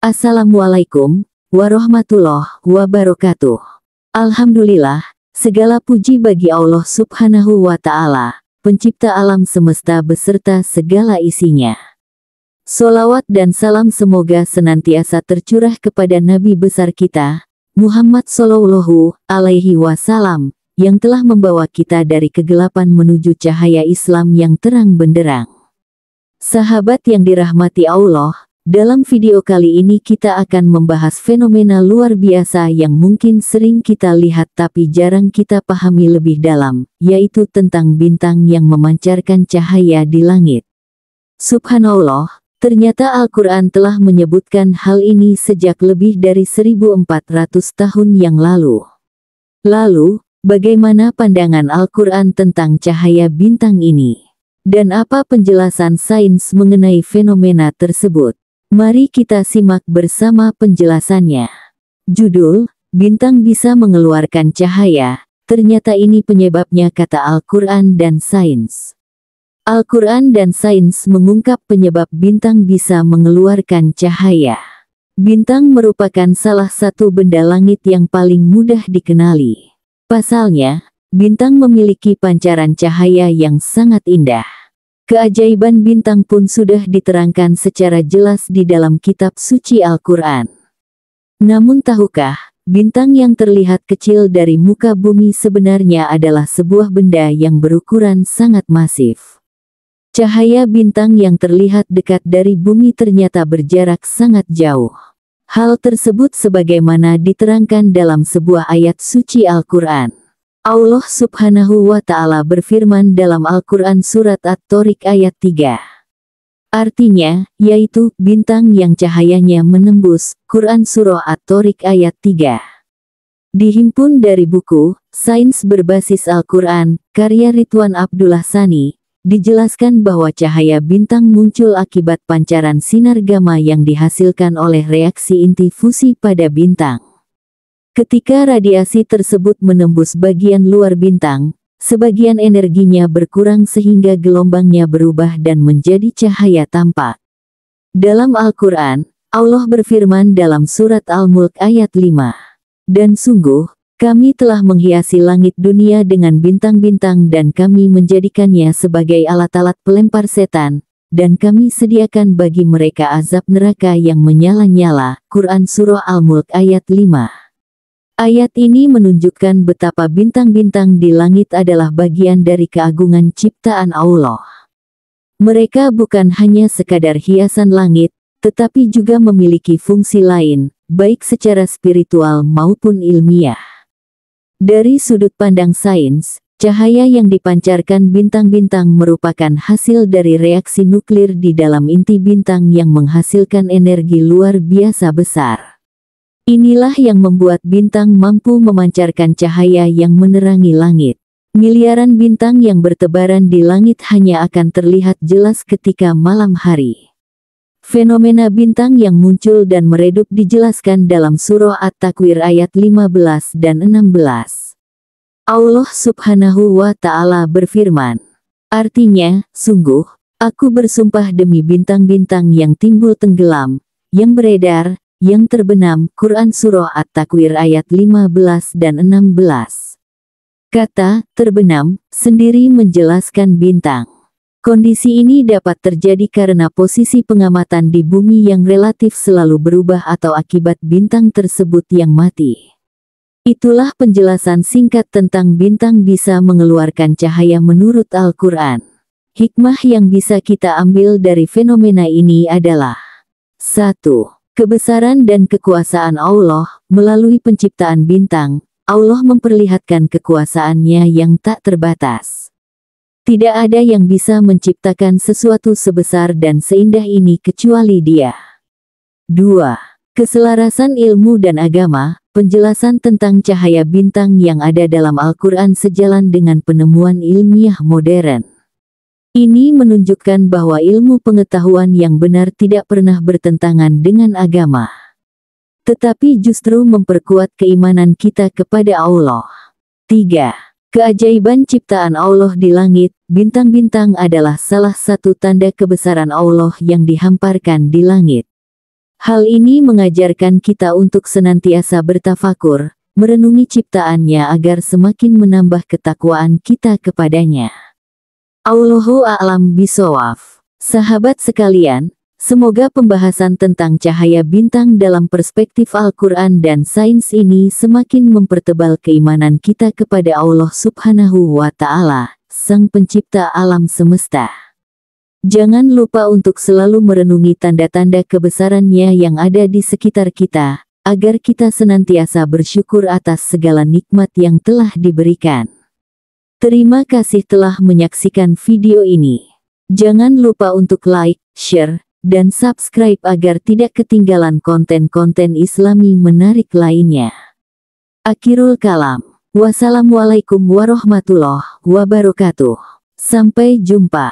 Assalamualaikum warahmatullahi wabarakatuh. Alhamdulillah, segala puji bagi Allah Subhanahu wa Ta'ala, Pencipta alam semesta beserta segala isinya. Solawat dan salam semoga senantiasa tercurah kepada Nabi besar kita, Muhammad Sallallahu Alaihi Wasallam, yang telah membawa kita dari kegelapan menuju cahaya Islam yang terang benderang. Sahabat yang dirahmati Allah, dalam video kali ini kita akan membahas fenomena luar biasa yang mungkin sering kita lihat tapi jarang kita pahami lebih dalam, yaitu tentang bintang yang memancarkan cahaya di langit. Subhanallah, ternyata Al-Quran telah menyebutkan hal ini sejak lebih dari 1400 tahun yang lalu. Lalu, bagaimana pandangan Al-Quran tentang cahaya bintang ini? Dan apa penjelasan sains mengenai fenomena tersebut? Mari kita simak bersama penjelasannya. Judul, Bintang bisa mengeluarkan cahaya, ternyata ini penyebabnya kata Al-Quran dan Sains. Al-Quran dan Sains mengungkap penyebab bintang bisa mengeluarkan cahaya. Bintang merupakan salah satu benda langit yang paling mudah dikenali. Pasalnya, bintang memiliki pancaran cahaya yang sangat indah. Keajaiban bintang pun sudah diterangkan secara jelas di dalam kitab suci Al-Quran. Namun tahukah, bintang yang terlihat kecil dari muka bumi sebenarnya adalah sebuah benda yang berukuran sangat masif. Cahaya bintang yang terlihat dekat dari bumi ternyata berjarak sangat jauh. Hal tersebut sebagaimana diterangkan dalam sebuah ayat suci Al-Quran. Allah subhanahu wa ta'ala berfirman dalam Al-Quran Surat At-Torik ayat 3. Artinya, yaitu, bintang yang cahayanya menembus, Quran Surah At-Torik ayat 3. Dihimpun dari buku, Sains Berbasis Al-Quran, karya Ridwan Abdullah Sani, dijelaskan bahwa cahaya bintang muncul akibat pancaran sinar gamma yang dihasilkan oleh reaksi inti fusi pada bintang. Ketika radiasi tersebut menembus bagian luar bintang, sebagian energinya berkurang sehingga gelombangnya berubah dan menjadi cahaya tampak. Dalam Al-Quran, Allah berfirman dalam surat Al-Mulk ayat 5. Dan sungguh, kami telah menghiasi langit dunia dengan bintang-bintang dan kami menjadikannya sebagai alat-alat pelempar setan, dan kami sediakan bagi mereka azab neraka yang menyala-nyala. Quran Surah Al-Mulk ayat 5 Ayat ini menunjukkan betapa bintang-bintang di langit adalah bagian dari keagungan ciptaan Allah. Mereka bukan hanya sekadar hiasan langit, tetapi juga memiliki fungsi lain, baik secara spiritual maupun ilmiah. Dari sudut pandang sains, Cahaya yang dipancarkan bintang-bintang merupakan hasil dari reaksi nuklir di dalam inti bintang yang menghasilkan energi luar biasa besar. Inilah yang membuat bintang mampu memancarkan cahaya yang menerangi langit. Miliaran bintang yang bertebaran di langit hanya akan terlihat jelas ketika malam hari. Fenomena bintang yang muncul dan meredup dijelaskan dalam surah At-Takwir ayat 15 dan 16. Allah subhanahu wa ta'ala berfirman. Artinya, sungguh, aku bersumpah demi bintang-bintang yang timbul tenggelam, yang beredar, yang terbenam Quran Surah At-Takwir ayat 15 dan 16. Kata terbenam sendiri menjelaskan bintang. Kondisi ini dapat terjadi karena posisi pengamatan di bumi yang relatif selalu berubah atau akibat bintang tersebut yang mati. Itulah penjelasan singkat tentang bintang bisa mengeluarkan cahaya menurut Al-Quran. Hikmah yang bisa kita ambil dari fenomena ini adalah 1. Kebesaran dan kekuasaan Allah, melalui penciptaan bintang, Allah memperlihatkan kekuasaannya yang tak terbatas. Tidak ada yang bisa menciptakan sesuatu sebesar dan seindah ini kecuali dia. 2. Keselarasan ilmu dan agama, penjelasan tentang cahaya bintang yang ada dalam Al-Quran sejalan dengan penemuan ilmiah modern. Ini menunjukkan bahwa ilmu pengetahuan yang benar tidak pernah bertentangan dengan agama, tetapi justru memperkuat keimanan kita kepada Allah. 3. Keajaiban ciptaan Allah di langit, bintang-bintang adalah salah satu tanda kebesaran Allah yang dihamparkan di langit. Hal ini mengajarkan kita untuk senantiasa bertafakur, merenungi ciptaannya agar semakin menambah ketakwaan kita kepadanya. Allahu a'lam bisawaf. Sahabat sekalian, semoga pembahasan tentang cahaya bintang dalam perspektif Al-Qur'an dan sains ini semakin mempertebal keimanan kita kepada Allah Subhanahu wa taala, Sang Pencipta alam semesta. Jangan lupa untuk selalu merenungi tanda-tanda kebesarannya yang ada di sekitar kita, agar kita senantiasa bersyukur atas segala nikmat yang telah diberikan. Terima kasih telah menyaksikan video ini. Jangan lupa untuk like, share, dan subscribe agar tidak ketinggalan konten-konten islami menarik lainnya. Akhirul kalam. Wassalamualaikum warahmatullahi wabarakatuh. Sampai jumpa.